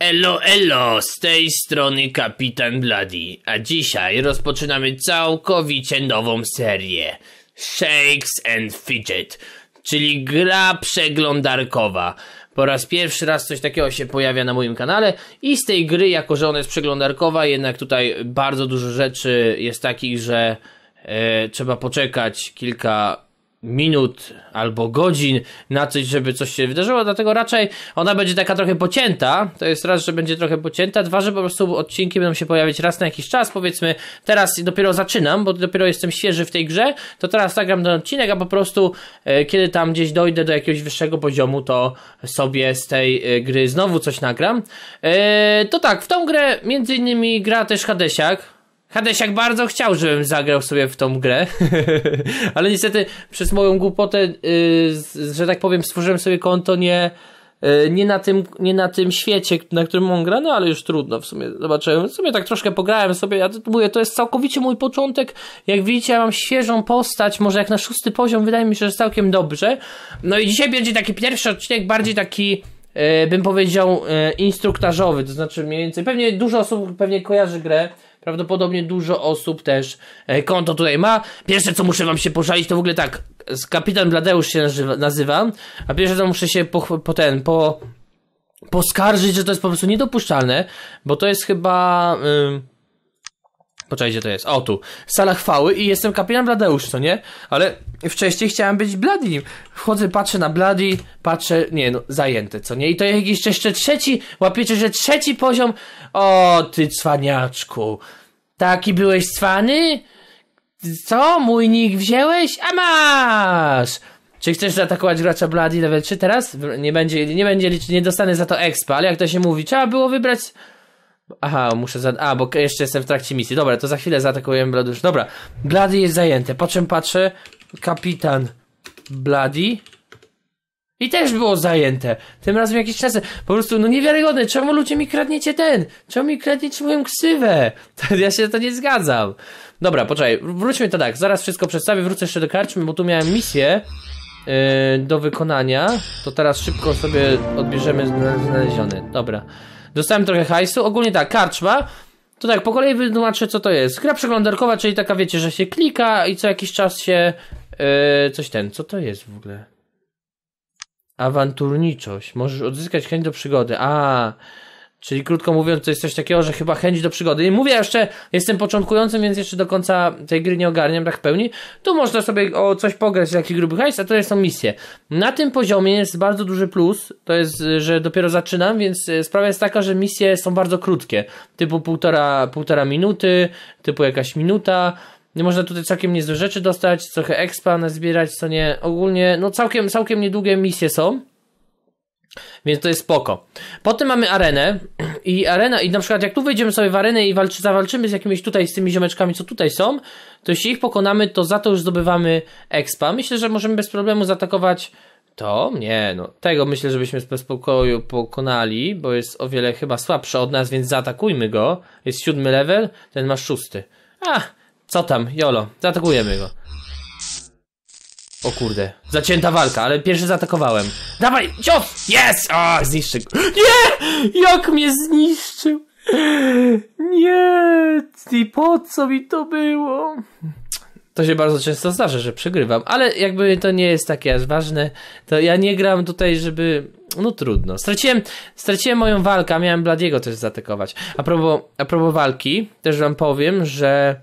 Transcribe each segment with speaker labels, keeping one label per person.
Speaker 1: Elo, elo, z tej strony Kapitan Bloody, a dzisiaj rozpoczynamy całkowicie nową serię Shakes and Fidget, czyli gra przeglądarkowa. Po raz pierwszy raz coś takiego się pojawia na moim kanale i z tej gry, jako że ona jest przeglądarkowa, jednak tutaj bardzo dużo rzeczy jest takich, że e, trzeba poczekać kilka minut albo godzin na coś, żeby coś się wydarzyło, dlatego raczej ona będzie taka trochę pocięta, to jest raz, że będzie trochę pocięta, dwa, że po prostu odcinki będą się pojawiać raz na jakiś czas, powiedzmy teraz dopiero zaczynam, bo dopiero jestem świeży w tej grze, to teraz nagram ten odcinek, a po prostu e, kiedy tam gdzieś dojdę do jakiegoś wyższego poziomu, to sobie z tej e, gry znowu coś nagram. E, to tak, w tą grę między innymi gra też Hadesiak, Hadesiak bardzo chciał, żebym zagrał sobie w tą grę, ale niestety przez moją głupotę, yy, że tak powiem, stworzyłem sobie konto nie, yy, nie, na tym, nie na tym świecie, na którym on gra, no ale już trudno w sumie, zobaczyłem, w sumie tak troszkę pograłem sobie, ja mówię, to jest całkowicie mój początek, jak widzicie ja mam świeżą postać, może jak na szósty poziom, wydaje mi się, że całkiem dobrze, no i dzisiaj będzie taki pierwszy odcinek, bardziej taki E, bym powiedział, e, instruktażowy, to znaczy mniej więcej, pewnie dużo osób pewnie kojarzy grę, prawdopodobnie dużo osób też e, konto tutaj ma. Pierwsze co muszę wam się pożalić to w ogóle tak, kapitan Bladeusz się nazywa, a pierwsze co muszę się po, po ten, po poskarżyć, że to jest po prostu niedopuszczalne, bo to jest chyba... Yy Poczekaj, gdzie to jest? O, tu. Sala chwały i jestem kapitan Bladeusz, co nie? Ale wcześniej chciałem być Bladi. Wchodzę, patrzę na Bladi, patrzę, nie no, zajęte, co nie? I to jakiś jeszcze trzeci, łapiecie, że trzeci poziom. O, ty cwaniaczku. Taki byłeś cwany? Co? Mój nick wziąłeś? A masz! Czy chcesz zaatakować gracza Bladi level 3 teraz? Nie będzie, nie będzie, nie dostanę za to expa, ale jak to się mówi, trzeba było wybrać Aha, muszę za... A, bo jeszcze jestem w trakcie misji. Dobra, to za chwilę zaatakujemy Bladusz. Dobra, Blady jest zajęte. Po czym patrzę, kapitan Blady i też było zajęte. Tym razem jakiś czas. Po prostu, no niewiarygodne, czemu ludzie mi kradniecie ten? Czemu mi kradniecie moją ksywę? ja się to nie zgadzam. Dobra, poczekaj, wróćmy to tak. Zaraz wszystko przedstawię, wrócę jeszcze do karczmy, bo tu miałem misję yy, do wykonania. To teraz szybko sobie odbierzemy znaleziony. Dobra. Dostałem trochę hajsu. Ogólnie tak, karczma. To tak, po kolei wytłumaczę, co to jest. Gra przeglądarkowa, czyli taka, wiecie, że się klika i co jakiś czas się... Yy, coś ten, co to jest w ogóle? Awanturniczość. Możesz odzyskać chęć do przygody. A, Czyli krótko mówiąc, to jest coś takiego, że chyba chęć do przygody. I mówię jeszcze, jestem początkującym, więc jeszcze do końca tej gry nie ogarniam tak w pełni. Tu można sobie o coś pograć, taki gruby hajs, a to są misje. Na tym poziomie jest bardzo duży plus, to jest, że dopiero zaczynam, więc e, sprawa jest taka, że misje są bardzo krótkie. Typu półtora, półtora minuty, typu jakaś minuta. Nie można tutaj całkiem niezłe rzeczy dostać, trochę expa zbierać, co nie. Ogólnie, no całkiem, całkiem niedługie misje są. Więc to jest spoko. Potem mamy arenę i arena, i na przykład jak tu wejdziemy sobie w arenę i walczy, zawalczymy z jakimiś tutaj, z tymi ziomeczkami, co tutaj są, to jeśli ich pokonamy, to za to już zdobywamy expa. Myślę, że możemy bez problemu zaatakować to? Nie, no tego myślę, żebyśmy bez spokoju pokonali, bo jest o wiele chyba słabszy od nas, więc zaatakujmy go. Jest siódmy level, ten ma szósty. A, co tam, jolo, zaatakujemy go. O kurde, zacięta walka, ale pierwszy zaatakowałem. Dawaj, cios! Jest! O, zniszczył. Nie! Jak mnie zniszczył! Nie! I po co mi to było? To się bardzo często zdarza, że przegrywam, ale jakby to nie jest takie aż ważne, to ja nie gram tutaj, żeby... No trudno. Straciłem, straciłem moją walkę, miałem Bladiego też zaatakować. A propos, a propos walki, też wam powiem, że...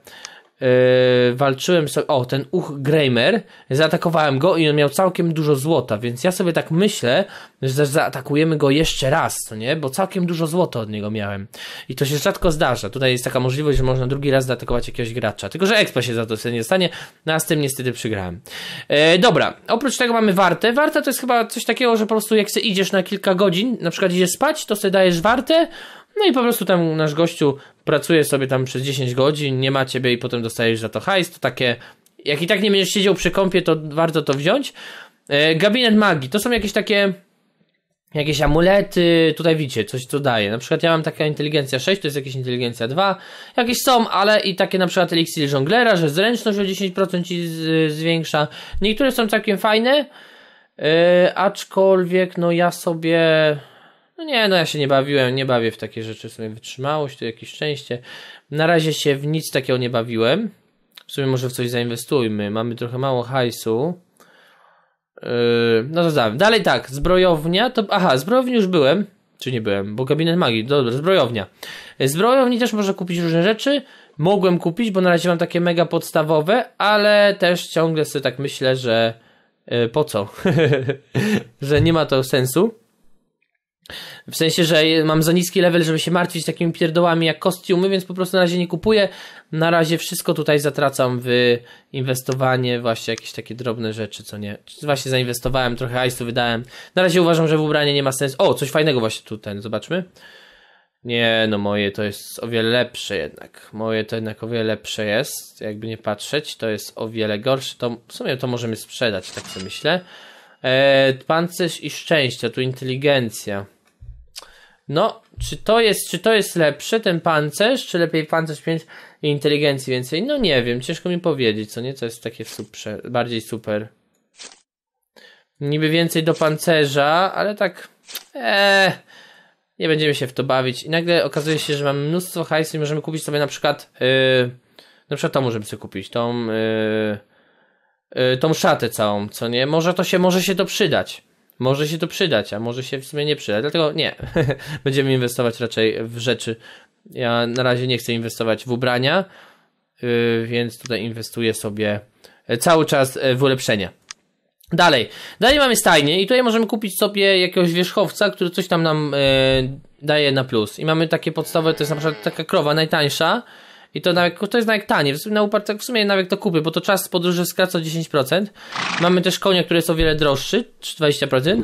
Speaker 1: Yy, walczyłem sobie, o ten Uch Greimer, zaatakowałem go i on miał całkiem dużo złota, więc ja sobie tak myślę, że zaatakujemy go jeszcze raz, co nie? Bo całkiem dużo złota od niego miałem. I to się rzadko zdarza. Tutaj jest taka możliwość, że można drugi raz zaatakować jakiegoś gracza. Tylko, że Expo się za to sobie nie stanie, no a z tym niestety przegrałem. Yy, dobra, oprócz tego mamy wartę. Warta to jest chyba coś takiego, że po prostu jak se idziesz na kilka godzin, na przykład idziesz spać, to sobie dajesz wartę, no i po prostu tam nasz gościu pracujesz sobie tam przez 10 godzin, nie ma ciebie i potem dostajesz za to hajs, to takie, jak i tak nie będziesz siedział przy kąpie, to warto to wziąć. E, gabinet magii, to są jakieś takie jakieś amulety, tutaj widzicie, coś co daje. Na przykład ja mam taka inteligencja 6, to jest jakieś inteligencja 2, jakieś są, ale i takie na przykład eliksir żonglera, że zręczność o 10% ci zwiększa. Niektóre są całkiem fajne, yy, aczkolwiek no ja sobie no nie, no ja się nie bawiłem, nie bawię w takie rzeczy, w sumie wytrzymałość, to jakieś szczęście. Na razie się w nic takiego nie bawiłem. W sumie może w coś zainwestujmy, mamy trochę mało hajsu. Yy, no to dalej, tak, dalej tak, zbrojownia to, aha, zbrojowni już byłem, czy nie byłem, bo gabinet magii, dobra, zbrojownia. Yy, zbrojowni też można kupić różne rzeczy, mogłem kupić, bo na razie mam takie mega podstawowe, ale też ciągle sobie tak myślę, że yy, po co, że nie ma to sensu. W sensie, że mam za niski level, żeby się martwić takimi pierdołami jak kostiumy, więc po prostu na razie nie kupuję. Na razie wszystko tutaj zatracam w inwestowanie, właśnie jakieś takie drobne rzeczy, co nie. Właśnie zainwestowałem, trochę hajsu wydałem. Na razie uważam, że w ubranie nie ma sensu. O, coś fajnego właśnie tutaj, zobaczmy. Nie, no moje to jest o wiele lepsze jednak. Moje to jednak o wiele lepsze jest. Jakby nie patrzeć, to jest o wiele gorsze. To w sumie to możemy sprzedać, tak sobie myślę. Eee, pancerz i szczęście, tu inteligencja no, czy to jest, czy to jest lepsze, ten pancerz, czy lepiej pancerz 5 i inteligencji więcej? No nie wiem, ciężko mi powiedzieć, co nie, co jest takie super, bardziej super. Niby więcej do pancerza, ale tak, eee, nie będziemy się w to bawić. I nagle okazuje się, że mamy mnóstwo hajsu i możemy kupić sobie na przykład, yy, na przykład to możemy sobie kupić, tą, yy, yy, tą szatę całą, co nie, może to się, może się to przydać. Może się to przydać, a może się w sumie nie przydać, dlatego nie. Będziemy inwestować raczej w rzeczy. Ja na razie nie chcę inwestować w ubrania, y, więc tutaj inwestuję sobie e, cały czas e, w ulepszenie. Dalej. Dalej mamy stajnie i tutaj możemy kupić sobie jakiegoś wierzchowca, który coś tam nam e, daje na plus. I mamy takie podstawowe, to jest na przykład taka krowa najtańsza, i to, nawet, to jest nawet tanie. W sumie, na upart, w sumie nawet to kupię, bo to czas podróży skraca 10%. Mamy też konia, które są o wiele droższy, 20%.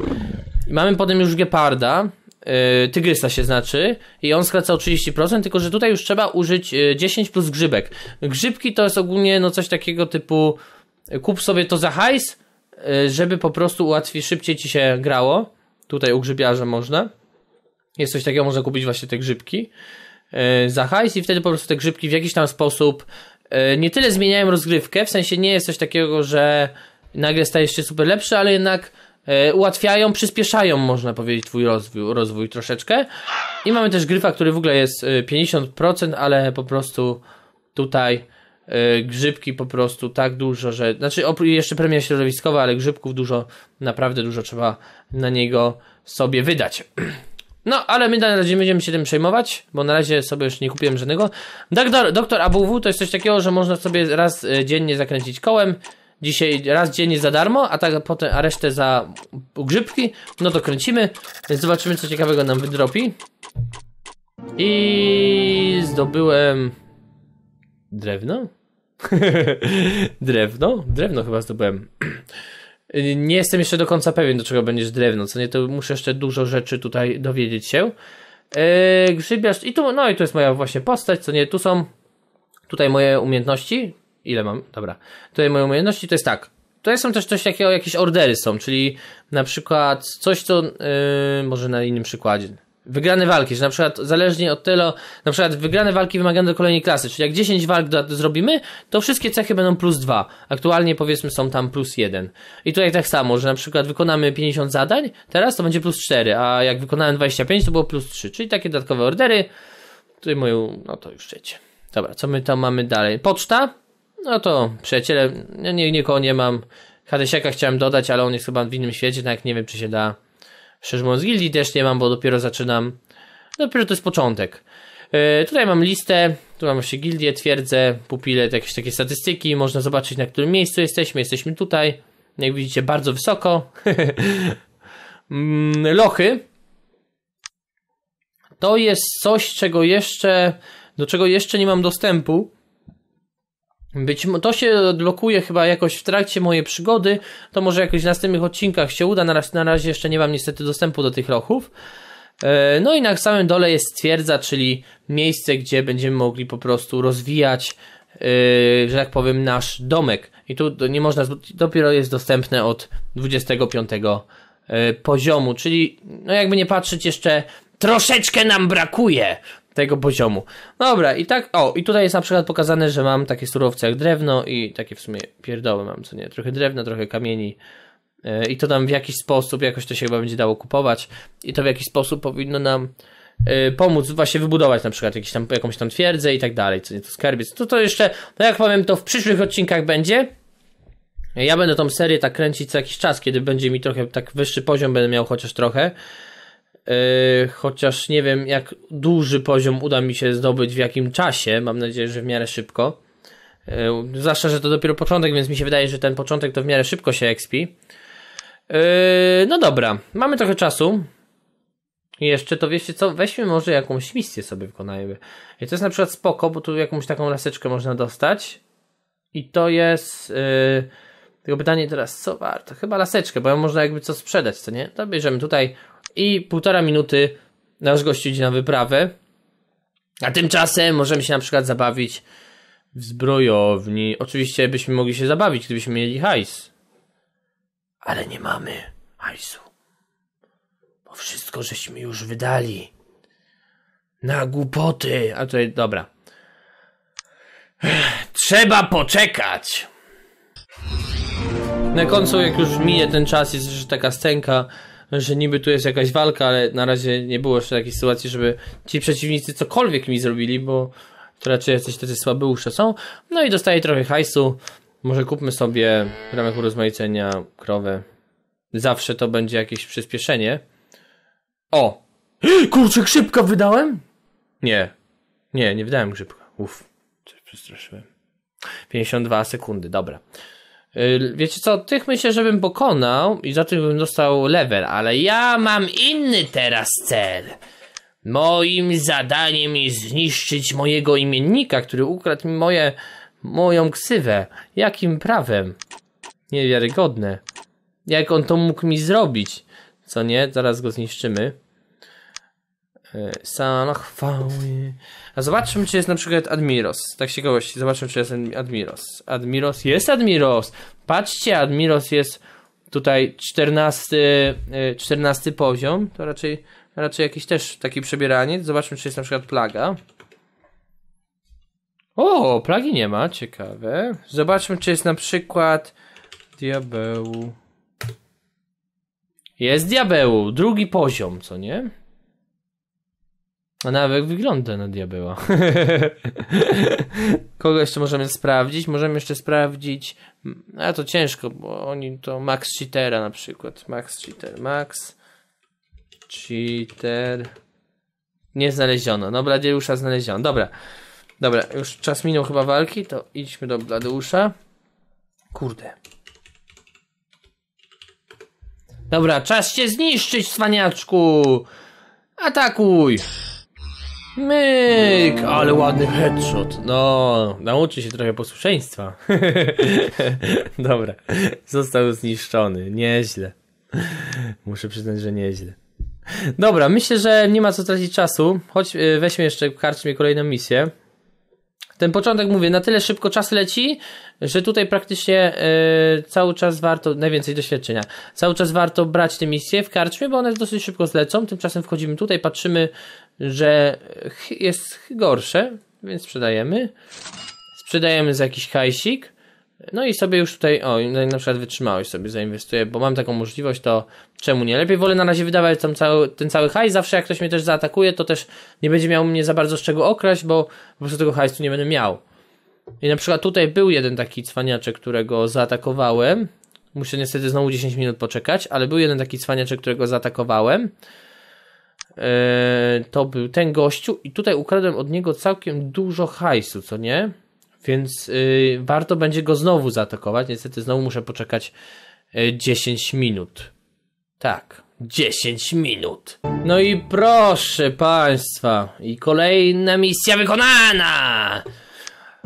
Speaker 1: I mamy potem już geparda, yy, tygrysa się znaczy, i on skraca o 30%, tylko że tutaj już trzeba użyć 10 y, plus grzybek. Grzybki to jest ogólnie no coś takiego typu y, kup sobie to za hajs, yy, żeby po prostu łatwiej, szybciej ci się grało. Tutaj u grzybiarza można. Jest coś takiego, można kupić właśnie te grzybki. E, za hajs i wtedy po prostu te grzybki w jakiś tam sposób e, nie tyle zmieniają rozgrywkę, w sensie nie jest coś takiego, że nagle stajesz się super lepszy, ale jednak e, ułatwiają, przyspieszają, można powiedzieć, twój rozwój, rozwój troszeczkę. I mamy też gryfa, który w ogóle jest 50%, ale po prostu tutaj grzybki po prostu tak dużo, że. Znaczy, jeszcze premia środowiskowa, ale grzybków dużo, naprawdę dużo trzeba na niego sobie wydać. No, ale my na razie nie będziemy się tym przejmować, bo na razie sobie już nie kupiłem żadnego. Doktor, doktor ABW to jest coś takiego, że można sobie raz e, dziennie zakręcić kołem. Dzisiaj raz dziennie za darmo, a tak potem a resztę za grzybki. No to kręcimy. Zobaczymy, co ciekawego nam wydropi. I zdobyłem drewno? drewno? Drewno chyba zdobyłem. nie jestem jeszcze do końca pewien, do czego będziesz drewno, co nie, to muszę jeszcze dużo rzeczy tutaj dowiedzieć się. Yy, e, grzybiarz, i tu, no i tu jest moja właśnie postać, co nie, tu są, tutaj moje umiejętności, ile mam, dobra, tutaj moje umiejętności, to jest tak, tutaj są też coś takiego, jakieś ordery są, czyli na przykład coś, co, yy, może na innym przykładzie, Wygrane walki, że na przykład zależnie od tyle, na przykład wygrane walki wymagają do kolejnej klasy, czyli jak 10 walk do, zrobimy, to wszystkie cechy będą plus 2. Aktualnie powiedzmy są tam plus 1. I tutaj tak samo, że na przykład wykonamy 50 zadań, teraz to będzie plus 4, a jak wykonałem 25 to było plus 3, czyli takie dodatkowe ordery. Tutaj moją, no to już trzecie. Dobra, co my tam mamy dalej? Poczta? No to przyjaciele, nie, nikogo nie mam. Hadesiaka chciałem dodać, ale on jest chyba w innym świecie, tak nie wiem czy się da Szczerze mówiąc, gildii też nie mam, bo dopiero zaczynam. Dopiero to jest początek. Yy, tutaj mam listę, tu mam się gildię, twierdzę, pupile, jakieś takie statystyki, można zobaczyć na którym miejscu jesteśmy, jesteśmy tutaj, jak widzicie bardzo wysoko. Mm, lochy to jest coś, czego jeszcze, do czego jeszcze nie mam dostępu, być to się odblokuje chyba jakoś w trakcie mojej przygody, to może jakoś w następnych odcinkach się uda, na, razie na razie jeszcze nie mam niestety dostępu do tych lochów. E, no i na samym dole jest twierdza, czyli miejsce, gdzie będziemy mogli po prostu rozwijać, e, że tak powiem, nasz domek. I tu nie można, dopiero jest dostępne od 25 e, poziomu, czyli no jakby nie patrzeć jeszcze troszeczkę nam brakuje tego poziomu. Dobra, i tak, o, i tutaj jest na przykład pokazane, że mam takie surowce jak drewno i takie w sumie pierdoły mam, co nie, trochę drewna, trochę kamieni e, i to tam w jakiś sposób, jakoś to się chyba będzie dało kupować i to w jakiś sposób powinno nam e, pomóc właśnie wybudować na przykład jakiś tam, jakąś tam twierdzę i tak dalej, co nie, to skarbiec. To to jeszcze, no jak powiem, to w przyszłych odcinkach będzie, ja będę tą serię tak kręcić co jakiś czas, kiedy będzie mi trochę tak wyższy poziom, będę miał chociaż trochę, E, chociaż nie wiem, jak duży poziom uda mi się zdobyć, w jakim czasie, mam nadzieję, że w miarę szybko. E, zwłaszcza, że to dopiero początek, więc mi się wydaje, że ten początek to w miarę szybko się expi. E, no dobra, mamy trochę czasu. Jeszcze to wiecie co, weźmy może jakąś misję sobie wykonajmy. I to jest na przykład spoko, bo tu jakąś taką laseczkę można dostać. I to jest... Yy, tylko pytanie teraz, co warto? Chyba laseczkę, bo ją można jakby co sprzedać, co nie? To bierzemy tutaj i półtora minuty nasz gość idzie na wyprawę. A tymczasem możemy się na przykład zabawić w zbrojowni. Oczywiście byśmy mogli się zabawić, gdybyśmy mieli hajs. Ale nie mamy hajsu. Bo wszystko żeśmy już wydali. Na głupoty. A tutaj, dobra. Trzeba poczekać. Na końcu, jak już minie ten czas, jest jeszcze taka scenka, że niby tu jest jakaś walka, ale na razie nie było jeszcze takiej sytuacji, żeby ci przeciwnicy cokolwiek mi zrobili, bo to raczej jakieś te słabe usze są. No i dostaję trochę hajsu. Może kupmy sobie w ramach urozmaicenia krowę. Zawsze to będzie jakieś przyspieszenie. O! Kurczę, grzybka wydałem? Nie. Nie, nie wydałem grzybka. Uff, coś przestraszyłem. 52 sekundy, dobra. Y, wiecie co, tych myślę, żebym pokonał i za tym bym dostał level, ale ja mam inny teraz cel. Moim zadaniem jest zniszczyć mojego imiennika, który ukradł mi moje, moją ksywę. Jakim prawem? Niewiarygodne. Jak on to mógł mi zrobić? Co nie? Zaraz go zniszczymy. Sala chwały. A zobaczmy, czy jest na przykład Admiros. Tak się gości. Zobaczmy, czy jest Admiros. Admiros jest Admiros. Patrzcie, Admiros jest tutaj 14, 14 e, poziom. To raczej, raczej jakiś też taki przebieranie. Zobaczmy, czy jest na przykład plaga. O, plagi nie ma. Ciekawe. Zobaczmy, czy jest na przykład diabeł. Jest diabeł. Drugi poziom, co nie? A Nawet wygląda na diabeła. Kogo jeszcze możemy sprawdzić? Możemy jeszcze sprawdzić. Mm, a to ciężko, bo oni to Max Cheatera na przykład. Max Cheater, Max Cheater. Nie znaleziono. No, Bladeusza znaleziono. Dobra. Dobra, już czas minął chyba walki, to idźmy do Bladeusza. Kurde. Dobra, czas się zniszczyć, cwaniaczku! Atakuj! Myk, ale ładny headshot. No, nauczy się trochę posłuszeństwa. Dobra, został zniszczony. Nieźle. Muszę przyznać, że nieźle. Dobra, myślę, że nie ma co tracić czasu. Chodź, e, weźmy jeszcze, w karczmie kolejną misję. Ten początek, mówię, na tyle szybko czas leci, że tutaj praktycznie yy, cały czas warto, najwięcej doświadczenia, cały czas warto brać te misje w karczmie, bo one dosyć szybko zlecą. Tymczasem wchodzimy tutaj, patrzymy, że jest gorsze, więc sprzedajemy. Sprzedajemy za jakiś hajsik. No i sobie już tutaj, o, na przykład wytrzymałość sobie zainwestuję, bo mam taką możliwość, to czemu nie? Lepiej wolę na razie wydawać tam cały, ten cały hajs, zawsze jak ktoś mnie też zaatakuje, to też nie będzie miał mnie za bardzo z czego okraść, bo po prostu tego hajsu nie będę miał. I na przykład tutaj był jeden taki cwaniaczek, którego zaatakowałem. Muszę niestety znowu 10 minut poczekać, ale był jeden taki cwaniaczek, którego zaatakowałem. E, to był ten gościu i tutaj ukradłem od niego całkiem dużo hajsu, co nie? Więc y, warto będzie go znowu zaatakować. Niestety znowu muszę poczekać 10 e, minut. Tak, 10 minut. No i proszę Państwa, i kolejna misja wykonana!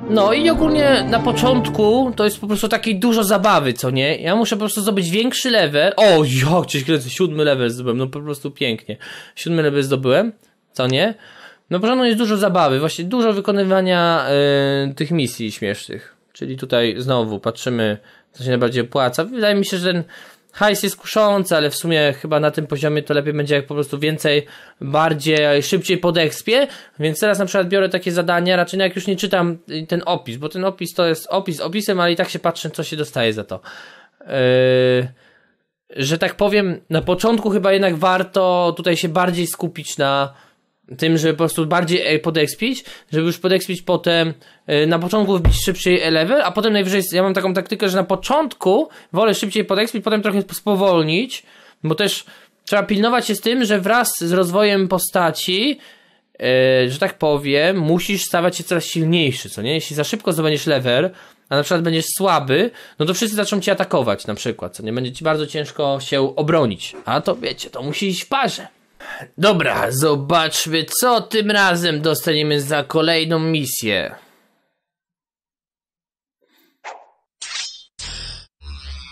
Speaker 1: No i ogólnie na początku to jest po prostu takiej dużo zabawy, co nie? Ja muszę po prostu zdobyć większy level. O, jo, gdzieś kręcę, siódmy level zdobyłem, no po prostu pięknie. Siódmy level zdobyłem, co nie? No porządno jest dużo zabawy, właśnie dużo wykonywania yy, tych misji śmiesznych. Czyli tutaj znowu patrzymy, co się najbardziej opłaca. Wydaje mi się, że ten hajs jest kuszący, ale w sumie chyba na tym poziomie to lepiej będzie jak po prostu więcej, bardziej, e, szybciej podekspie, więc teraz na przykład biorę takie zadania, raczej jak już nie czytam y, ten opis, bo ten opis to jest opis opisem, ale i tak się patrzę, co się dostaje za to. Yy że tak powiem, na początku chyba jednak warto tutaj się bardziej skupić na tym, żeby po prostu bardziej e, podekspić, żeby już podekspić potem e, na początku wbić szybciej level, a potem najwyżej, ja mam taką taktykę, że na początku wolę szybciej podekspić, potem trochę spowolnić, bo też trzeba pilnować się z tym, że wraz z rozwojem postaci e, że tak powiem, musisz stawać się coraz silniejszy, co nie? Jeśli za szybko zdobędziesz level, a na przykład będziesz słaby, no to wszyscy zaczną cię atakować na przykład, co nie? Będzie ci bardzo ciężko się obronić. A to wiecie, to musi iść w parze. Dobra, zobaczmy, co tym razem dostaniemy za kolejną misję.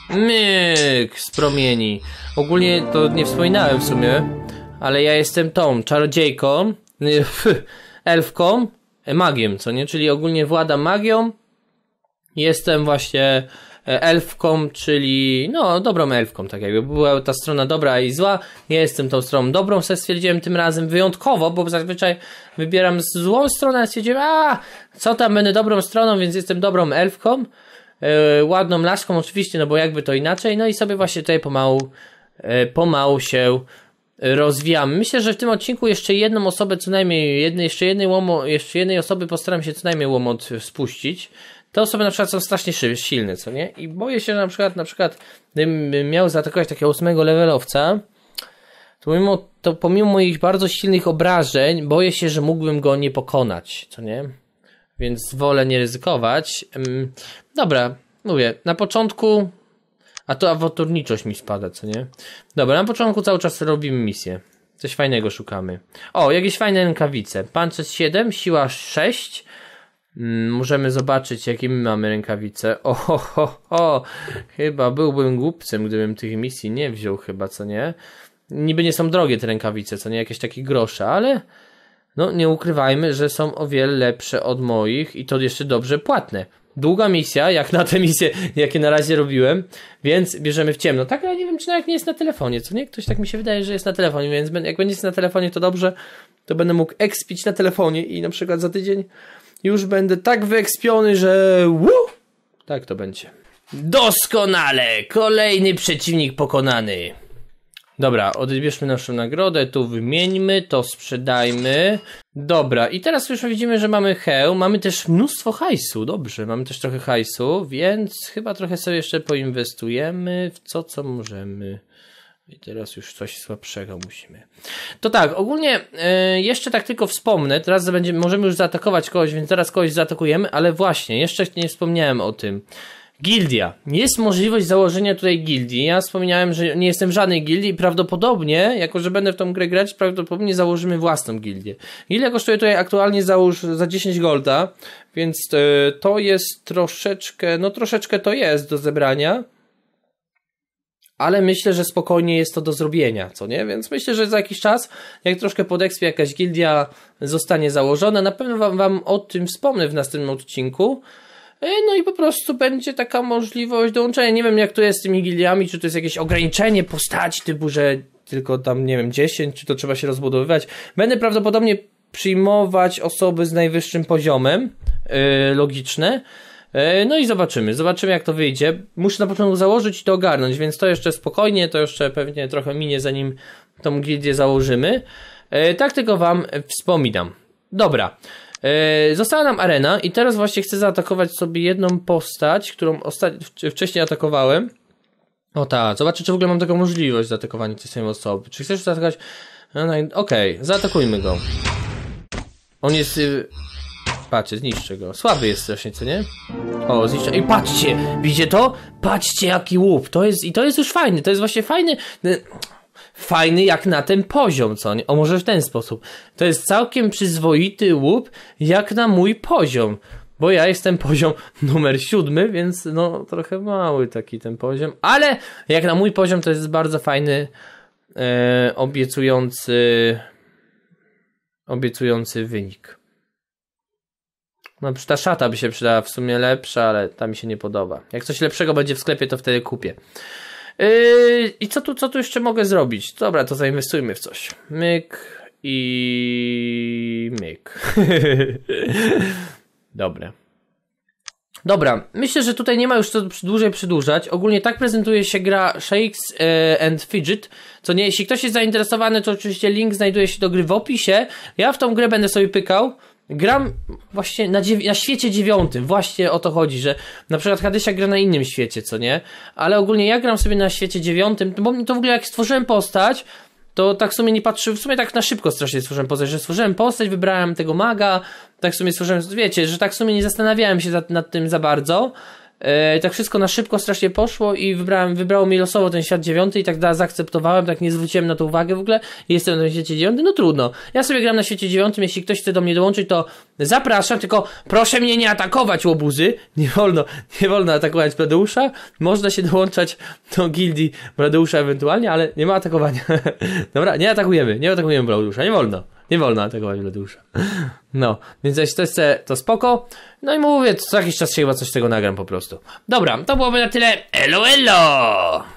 Speaker 1: Myk z promieni. Ogólnie to nie wspominałem w sumie, ale ja jestem tą czarodziejką, elfką, magiem, co nie? Czyli ogólnie władam magią. Jestem właśnie elfką, czyli no dobrą elfką, tak jakby była ta strona dobra i zła. Ja jestem tą stroną dobrą, se stwierdziłem tym razem wyjątkowo, bo zazwyczaj wybieram złą stronę, a stwierdziłem, a co tam, będę dobrą stroną, więc jestem dobrą elfką, yy, ładną laską oczywiście, no bo jakby to inaczej, no i sobie właśnie tutaj pomału, yy, pomału się rozwijam. Myślę, że w tym odcinku jeszcze jedną osobę, co najmniej jednej, jeszcze jednej, łomo, jeszcze jednej osoby postaram się co najmniej łomot spuścić te osoby na przykład są strasznie silne, co nie? I boję się, że na przykład, na przykład, gdybym miał zaatakować takiego ósmego levelowca, to pomimo, to pomimo moich bardzo silnych obrażeń, boję się, że mógłbym go nie pokonać, co nie? Więc wolę nie ryzykować. Dobra, mówię, na początku, a to awanturniczość mi spada, co nie? Dobra, na początku cały czas robimy misję. Coś fajnego szukamy. O, jakieś fajne rękawice. Pancerz 7, siła 6, Mm, możemy zobaczyć, jakie my mamy rękawice. Oho, ho, ho. chyba byłbym głupcem, gdybym tych misji nie wziął, chyba, co nie? Niby nie są drogie te rękawice, co nie jakieś takie grosze, ale no nie ukrywajmy, że są o wiele lepsze od moich i to jeszcze dobrze płatne. Długa misja, jak na te misje, jakie na razie robiłem, więc bierzemy w ciemno. Tak, ale nie wiem, czy nawet nie jest na telefonie, co nie? Ktoś tak mi się wydaje, że jest na telefonie, więc jak będzie na telefonie, to dobrze, to będę mógł ekspić na telefonie i na przykład za tydzień już będę tak wyekspiony, że Woo! tak to będzie. Doskonale! Kolejny przeciwnik pokonany. Dobra, odbierzmy naszą nagrodę, tu wymieńmy, to sprzedajmy. Dobra, i teraz już widzimy, że mamy hełm, mamy też mnóstwo hajsu, dobrze, mamy też trochę hajsu, więc chyba trochę sobie jeszcze poinwestujemy w co, co możemy. I teraz już coś słabszego musimy. To tak, ogólnie y, jeszcze tak tylko wspomnę, teraz będziemy możemy już zaatakować kogoś, więc teraz kogoś zaatakujemy, ale właśnie, jeszcze nie wspomniałem o tym. Gildia. Jest możliwość założenia tutaj gildii. Ja wspominałem, że nie jestem w żadnej gildii i prawdopodobnie, jako że będę w tą grę grać, prawdopodobnie założymy własną gildię. Gildia kosztuje tutaj aktualnie załóż za 10 golda, więc y, to jest troszeczkę, no troszeczkę to jest do zebrania ale myślę, że spokojnie jest to do zrobienia, co nie? Więc myślę, że za jakiś czas, jak troszkę podekspie jakaś gildia zostanie założona, na pewno wam, wam o tym wspomnę w następnym odcinku. E, no i po prostu będzie taka możliwość dołączenia. Nie wiem, jak to jest z tymi gildiami, czy to jest jakieś ograniczenie postaci, typu, że tylko tam, nie wiem, 10, czy to trzeba się rozbudowywać. Będę prawdopodobnie przyjmować osoby z najwyższym poziomem, yy, logiczne. E, no i zobaczymy, zobaczymy jak to wyjdzie. Muszę na początku założyć i to ogarnąć, więc to jeszcze spokojnie, to jeszcze pewnie trochę minie zanim tą gildię założymy. E, tak tylko wam wspominam. Dobra. E, została nam arena i teraz właśnie chcę zaatakować sobie jedną postać, którą wcześniej atakowałem. O tak, zobaczę czy w ogóle mam taką możliwość zaatakowania tej samej osoby. Czy chcesz zaatakować? No, Okej, okay. zaatakujmy go. On jest... Y, Patrzcie, zniszczę go. Słaby jest strasznie, co nie? O, zniszczę. I patrzcie! Widzicie to? Patrzcie, jaki łup! To jest, i to jest już fajny, to jest właśnie fajny... Fajny jak na ten poziom, co nie? O, może w ten sposób. To jest całkiem przyzwoity łup, jak na mój poziom. Bo ja jestem poziom numer siódmy, więc no trochę mały taki ten poziom. Ale jak na mój poziom to jest bardzo fajny, e, obiecujący, obiecujący wynik. No ta szata by się przydała w sumie lepsza, ale ta mi się nie podoba. Jak coś lepszego będzie w sklepie, to wtedy kupię. Yy, I co tu, co tu jeszcze mogę zrobić? Dobra, to zainwestujmy w coś. Myk i myk. Dobre. Dobra, myślę, że tutaj nie ma już co dłużej przedłużać. Ogólnie tak prezentuje się gra Shakes e, and Fidget. Co nie, jeśli ktoś jest zainteresowany, to oczywiście link znajduje się do gry w opisie. Ja w tą grę będę sobie pykał gram właśnie na, na, świecie dziewiątym, właśnie o to chodzi, że na przykład Hadesia gra na innym świecie, co nie? Ale ogólnie ja gram sobie na świecie dziewiątym, bo to w ogóle jak stworzyłem postać, to tak w sumie nie patrzy, w sumie tak na szybko strasznie stworzyłem postać, że stworzyłem postać, wybrałem tego maga, tak w sumie stworzyłem, wiecie, że tak w sumie nie zastanawiałem się nad tym za bardzo, E, tak wszystko na szybko strasznie poszło i wybrałem, wybrało mi losowo ten świat dziewiąty i tak da, zaakceptowałem, tak nie zwróciłem na to uwagę w ogóle. Jestem na świecie dziewiątym, no trudno. Ja sobie gram na świecie dziewiątym, jeśli ktoś chce do mnie dołączyć, to zapraszam, tylko proszę mnie nie atakować, łobuzy. Nie wolno, nie wolno atakować Bradeusza. Można się dołączać do gildii Bradeusza ewentualnie, ale nie ma atakowania. Dobra, nie atakujemy, nie atakujemy Bradeusza, nie wolno. Nie wolno atakować Bladeusza. No, więc jeśli to jest to spoko. No i mówię, co jakiś czas się chyba coś z tego nagram po prostu. Dobra, to byłoby na tyle. Elo, elo!